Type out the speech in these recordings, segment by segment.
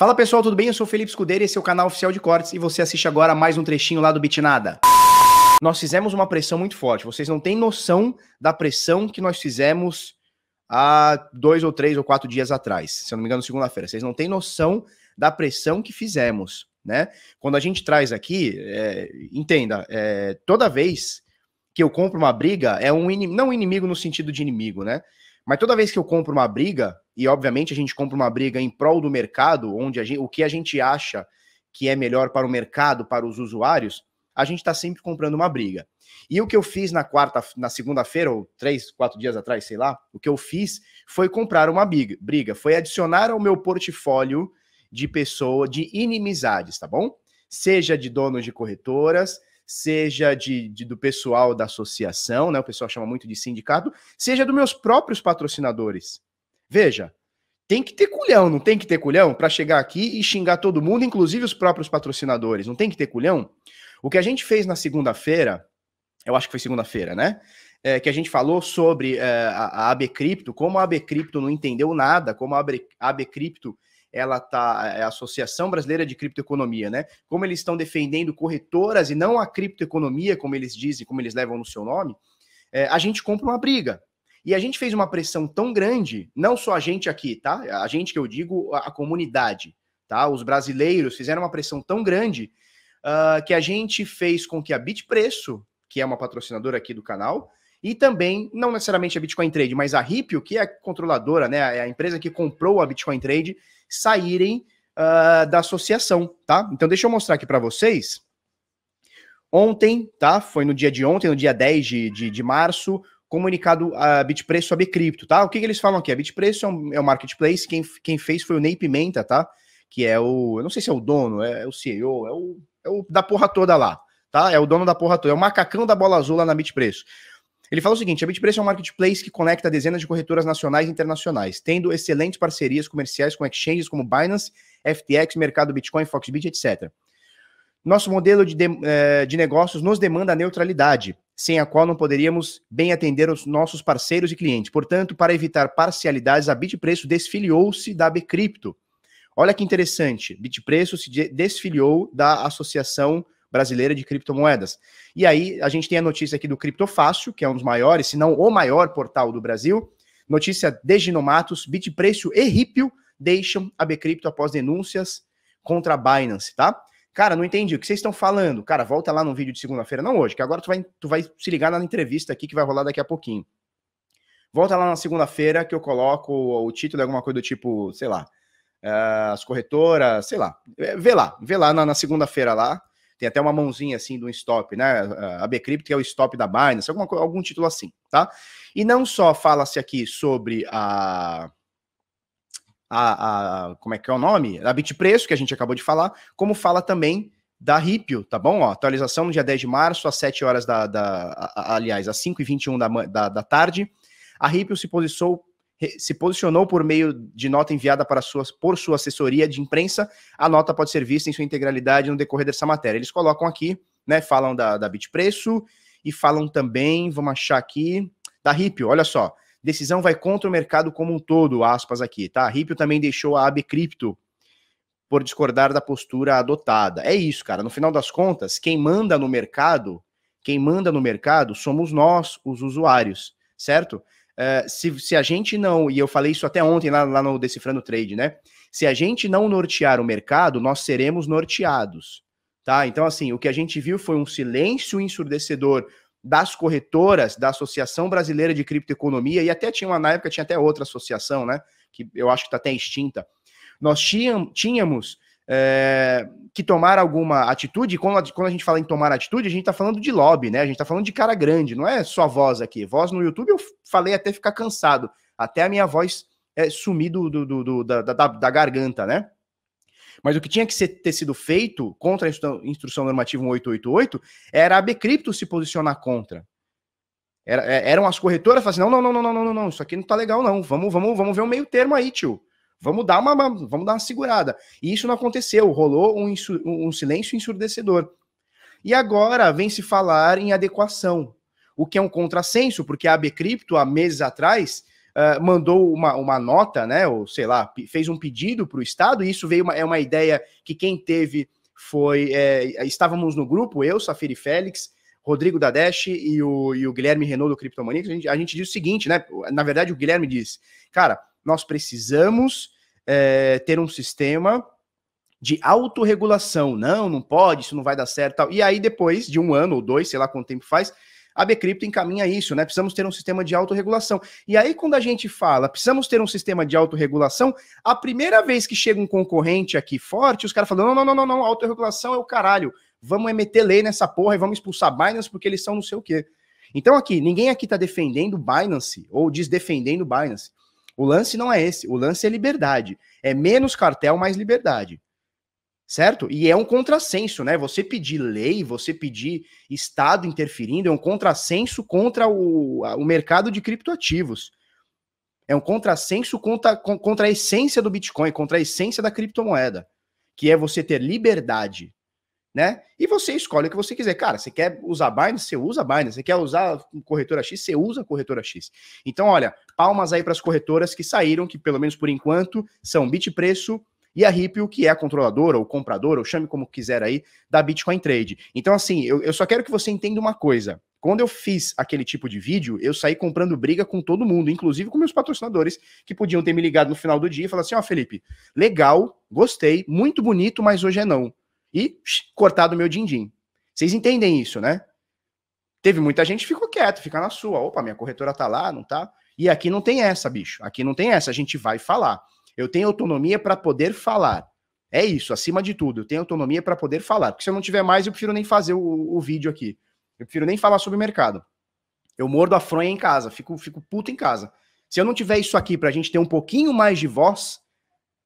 Fala pessoal, tudo bem? Eu sou o Felipe Escudeiro, esse é o canal oficial de cortes e você assiste agora mais um trechinho lá do Bitnada. Nós fizemos uma pressão muito forte, vocês não têm noção da pressão que nós fizemos há dois ou três ou quatro dias atrás, se eu não me engano, segunda-feira. Vocês não têm noção da pressão que fizemos, né? Quando a gente traz aqui, é, entenda, é, toda vez que eu compro uma briga, é um inimigo, não inimigo no sentido de inimigo, né? Mas toda vez que eu compro uma briga, e obviamente a gente compra uma briga em prol do mercado, onde gente, o que a gente acha que é melhor para o mercado, para os usuários, a gente está sempre comprando uma briga. E o que eu fiz na quarta, na segunda-feira, ou três, quatro dias atrás, sei lá, o que eu fiz foi comprar uma briga, foi adicionar ao meu portfólio de pessoa, de inimizades, tá bom? Seja de donos de corretoras, seja de, de, do pessoal da associação, né? O pessoal chama muito de sindicato, seja dos meus próprios patrocinadores. Veja, tem que ter culhão, não tem que ter culhão para chegar aqui e xingar todo mundo, inclusive os próprios patrocinadores. Não tem que ter culhão. O que a gente fez na segunda-feira, eu acho que foi segunda-feira, né? É, que a gente falou sobre é, a, a AB Cripto, como a AB Cripto não entendeu nada, como a AB, a AB Cripto ela tá é a Associação Brasileira de Criptoeconomia, né? Como eles estão defendendo corretoras e não a criptoeconomia, como eles dizem, como eles levam no seu nome, é, a gente compra uma briga. E a gente fez uma pressão tão grande, não só a gente aqui, tá? A gente que eu digo, a, a comunidade, tá? Os brasileiros fizeram uma pressão tão grande uh, que a gente fez com que a Bitpreço, que é uma patrocinadora aqui do canal, e também, não necessariamente a Bitcoin Trade, mas a Ripio, que é a controladora, né, é a empresa que comprou a Bitcoin Trade, saírem uh, da associação, tá? Então deixa eu mostrar aqui para vocês. Ontem, tá? Foi no dia de ontem, no dia 10 de, de, de março, comunicado a Bitpreço a Bcrypto, tá? O que, que, eles falam aqui? A Bitpreço é um, é um marketplace, quem, quem fez foi o Ney Pimenta, tá? Que é o, eu não sei se é o dono, é, é o CEO, é o, é o da porra toda lá, tá? É o dono da porra toda, é o macacão da bola azul lá na Bitpreço. Ele fala o seguinte: a Bitpreço é um marketplace que conecta dezenas de corretoras nacionais e internacionais, tendo excelentes parcerias comerciais com exchanges como Binance, FTX, Mercado Bitcoin, Foxbit, etc. Nosso modelo de, de, eh, de, negócios nos demanda neutralidade, sem a qual não poderíamos bem atender os nossos parceiros e clientes. Portanto, para evitar parcialidades, a Bitpreço desfiliou-se da Bcrypto. Olha que interessante, Bitpreço se desfiliou da associação brasileira de criptomoedas. E aí a gente tem a notícia aqui do Criptofácil, que é um dos maiores, se não o maior portal do Brasil. Notícia de Ginomatos, Bitpreço e Ripio deixam a Bcrypto após denúncias contra a Binance, tá? Cara, não entendi o que vocês estão falando. Cara, volta lá no vídeo de segunda-feira, não hoje, que agora tu vai, tu vai se ligar na entrevista aqui que vai rolar daqui a pouquinho. Volta lá na segunda-feira que eu coloco o título, de alguma coisa do tipo, sei lá, eh, as corretoras, sei lá. Eh, vê lá, vê lá na, na segunda-feira lá, tem até uma mãozinha assim do stop, né? A Bcrypto que é o stop da Binance, alguma, algum título assim, tá? E não só fala-se aqui sobre a, a, a, como é que é o nome? A Bitpreço, que a gente acabou de falar, como fala também da Ripio, tá bom? Ó, atualização no dia 10 de março, às 7 horas da, da a, aliás, às 5h21 da, da, da tarde, a Ripio se posicionou se posicionou por meio de nota enviada para suas, por sua assessoria de imprensa, a nota pode ser vista em sua integralidade no decorrer dessa matéria. Eles colocam aqui, né? Falam da, da Bitpreço e falam também, vamos achar aqui, da Ripio, olha só. Decisão vai contra o mercado como um todo, aspas aqui, tá? A Ripio também deixou a AB Cripto por discordar da postura adotada. É isso, cara. No final das contas, quem manda no mercado, quem manda no mercado somos nós, os usuários, certo? Eh, se, se a gente não, e eu falei isso até ontem lá, lá no Decifrando Trade, né? Se a gente não nortear o mercado, nós seremos norteados, tá? Então, assim, o que a gente viu foi um silêncio ensurdecedor das corretoras da Associação Brasileira de Criptoeconomia, e até tinha uma, na época tinha até outra associação, né? Que eu acho que está até extinta. Nós tínhamos é, que tomar alguma atitude. Quando, quando a gente fala em tomar atitude, a gente está falando de lobby, né? A gente está falando de cara grande, não é só voz aqui. Voz no YouTube eu falei até ficar cansado, até a minha voz é, sumir do, do, do da, da, da, garganta, né? Mas o que tinha que ser, ter sido feito contra a instrução normativa 1888 era a Bcrypto se posicionar contra. Era, é, eram as corretoras falando assim, não, não, não, não, não, não, não, isso aqui não tá legal não, vamos, vamos, vamos ver um meio termo aí, tio. Vamos dar uma, vamos dar uma segurada. E isso não aconteceu, rolou um, um silêncio ensurdecedor. E agora vem se falar em adequação, o que é um contrassenso, porque a AB Cripto, há meses atrás, uh, mandou uma, uma nota, né, ou sei lá, fez um pedido para o Estado, e isso veio uma, é uma ideia que quem teve foi. É, estávamos no grupo, eu, Safiri Félix, Rodrigo Dadesh e o, e o Guilherme Renault do Criptomaníacos, a gente, a gente diz o seguinte, né? Na verdade, o Guilherme disse, cara, nós precisamos é, ter um sistema de autorregulação. Não, não pode, isso não vai dar certo. Tal. E aí, depois de um ano ou dois, sei lá quanto tempo faz, a becrypto encaminha isso, né? Precisamos ter um sistema de autorregulação. E aí, quando a gente fala, precisamos ter um sistema de autorregulação, a primeira vez que chega um concorrente aqui forte, os caras falam: não, não, não, não, não, autorregulação é o caralho. Vamos emeter lei nessa porra e vamos expulsar Binance porque eles são não sei o quê. Então, aqui, ninguém aqui está defendendo Binance ou desdefendendo Binance. O lance não é esse. O lance é liberdade. É menos cartel, mais liberdade. Certo? E é um contrassenso, né? Você pedir lei, você pedir Estado interferindo, é um contrassenso contra o, o mercado de criptoativos. É um contrassenso contra, contra a essência do Bitcoin, contra a essência da criptomoeda, que é você ter liberdade né? E você escolhe o que você quiser. Cara, você quer usar Binance? Você usa Binance. Você quer usar corretora X? Você usa corretora X. Então, olha, palmas aí para as corretoras que saíram, que pelo menos por enquanto são Bitpreço e a Ripple, que é a controladora ou compradora, ou chame como quiser aí, da Bitcoin Trade. Então, assim, eu, eu só quero que você entenda uma coisa. Quando eu fiz aquele tipo de vídeo, eu saí comprando briga com todo mundo, inclusive com meus patrocinadores, que podiam ter me ligado no final do dia e falar assim: ó, oh, Felipe, legal, gostei, muito bonito, mas hoje é não e psh, cortado o meu din-din. Vocês entendem isso, né? Teve muita gente que ficou quieto, fica na sua. Opa, minha corretora tá lá, não tá? E aqui não tem essa, bicho. Aqui não tem essa. A gente vai falar. Eu tenho autonomia para poder falar. É isso, acima de tudo. Eu tenho autonomia para poder falar. Porque se eu não tiver mais, eu prefiro nem fazer o, o vídeo aqui. Eu prefiro nem falar sobre o mercado. Eu mordo a fronha em casa, fico, fico puto em casa. Se eu não tiver isso aqui para a gente ter um pouquinho mais de voz,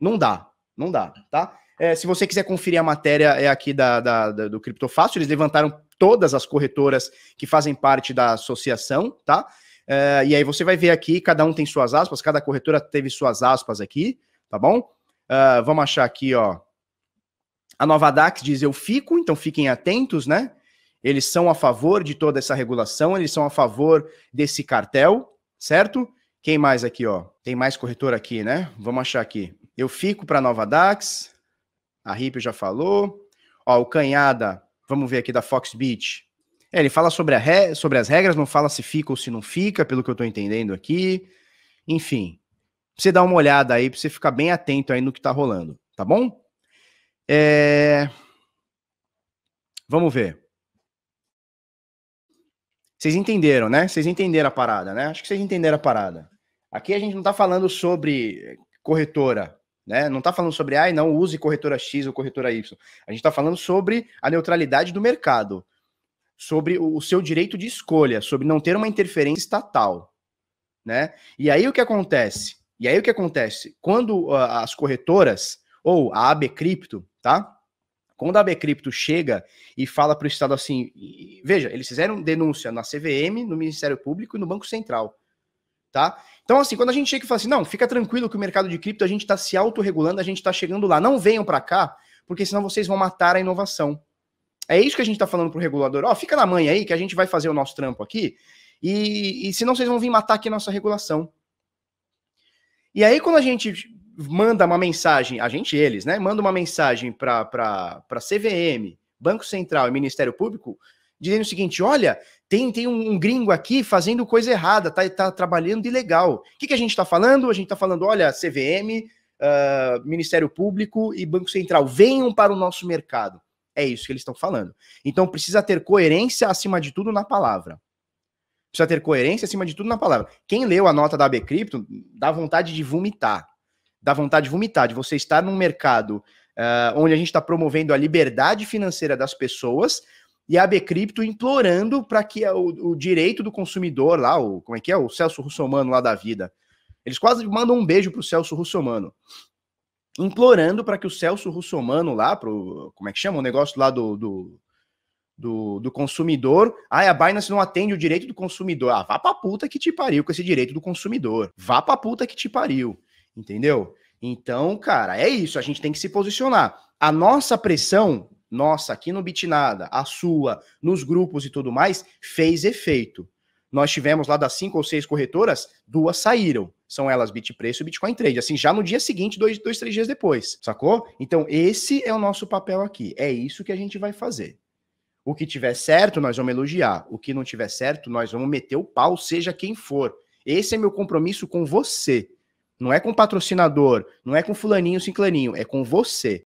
não dá, não dá, tá? É, se você quiser conferir a matéria, é aqui da, da, da, do Criptofácil. Eles levantaram todas as corretoras que fazem parte da associação, tá? É, e aí você vai ver aqui, cada um tem suas aspas, cada corretora teve suas aspas aqui, tá bom? Uh, vamos achar aqui, ó. A Nova DAX diz: Eu fico, então fiquem atentos, né? Eles são a favor de toda essa regulação, eles são a favor desse cartel, certo? Quem mais aqui, ó? Tem mais corretora aqui, né? Vamos achar aqui. Eu fico para a Nova DAX, a Ripio já falou. Ó, o Canhada, vamos ver aqui da Fox Beach. É, ele fala sobre, re... sobre, as regras, não fala se fica ou se não fica, pelo que eu estou entendendo aqui. Enfim, você dá uma olhada aí, para você ficar bem atento aí no que está rolando, tá bom? É... Vamos ver. Vocês entenderam, né? Vocês entenderam a parada, né? Acho que vocês entenderam a parada. Aqui a gente não está falando sobre corretora, né? Não está falando sobre, ai, ah, não use corretora X ou corretora Y. A gente está falando sobre a neutralidade do mercado, sobre o seu direito de escolha, sobre não ter uma interferência estatal. Né? E aí o que acontece? E aí o que acontece? Quando uh, as corretoras, ou a AB Cripto, tá? Quando a AB Cripto chega e fala para o Estado assim, e, veja, eles fizeram denúncia na CVM, no Ministério Público e no Banco Central tá? Então, assim, quando a gente chega e fala assim, não, fica tranquilo que o mercado de cripto a gente está se autorregulando, a gente está chegando lá, não venham para cá, porque senão vocês vão matar a inovação. É isso que a gente está falando pro regulador, ó, oh, fica na mãe aí que a gente vai fazer o nosso trampo aqui, e, e senão vocês vão vir matar aqui a nossa regulação. E aí, quando a gente manda uma mensagem, a gente, eles, né, manda uma mensagem para CVM, Banco Central e Ministério Público, dizendo o seguinte: olha, tem, tem um, gringo aqui fazendo coisa errada, tá, tá trabalhando ilegal. O que, que a gente está falando? A gente está falando: olha, CVM, uh, ah, Ministério Público e Banco Central, venham para o nosso mercado. É isso que eles estão falando. Então precisa ter coerência acima de tudo na palavra. Precisa ter coerência acima de tudo na palavra. Quem leu a nota da AB Cripto dá vontade de vomitar. Dá vontade de vomitar, de você estar num mercado uh, onde a gente está promovendo a liberdade financeira das pessoas, e a AB implorando para que o, o, direito do consumidor lá, o, como é que é, o Celso Russomano lá da vida, eles quase mandam um beijo pro Celso Russomano, implorando para que o Celso Russomano lá, pro, como é que chama, o negócio lá do, do, do, do consumidor, ai, a Binance não atende o direito do consumidor, ah, vá para puta que te pariu com esse direito do consumidor, vá para puta que te pariu, entendeu? Então, cara, é isso, a gente tem que se posicionar. A nossa pressão nossa aqui no Bitnada, a sua, nos grupos e tudo mais, fez efeito. Nós tivemos lá das cinco ou seis corretoras, duas saíram. São elas Bitpreço e Bitcoin Trade. Assim, já no dia seguinte, dois, dois, três dias depois, sacou? Então, esse é o nosso papel aqui. É isso que a gente vai fazer. O que tiver certo, nós vamos elogiar. O que não tiver certo, nós vamos meter o pau, seja quem for. Esse é meu compromisso com você. Não é com patrocinador, não é com fulaninho, ciclaninho, é com você.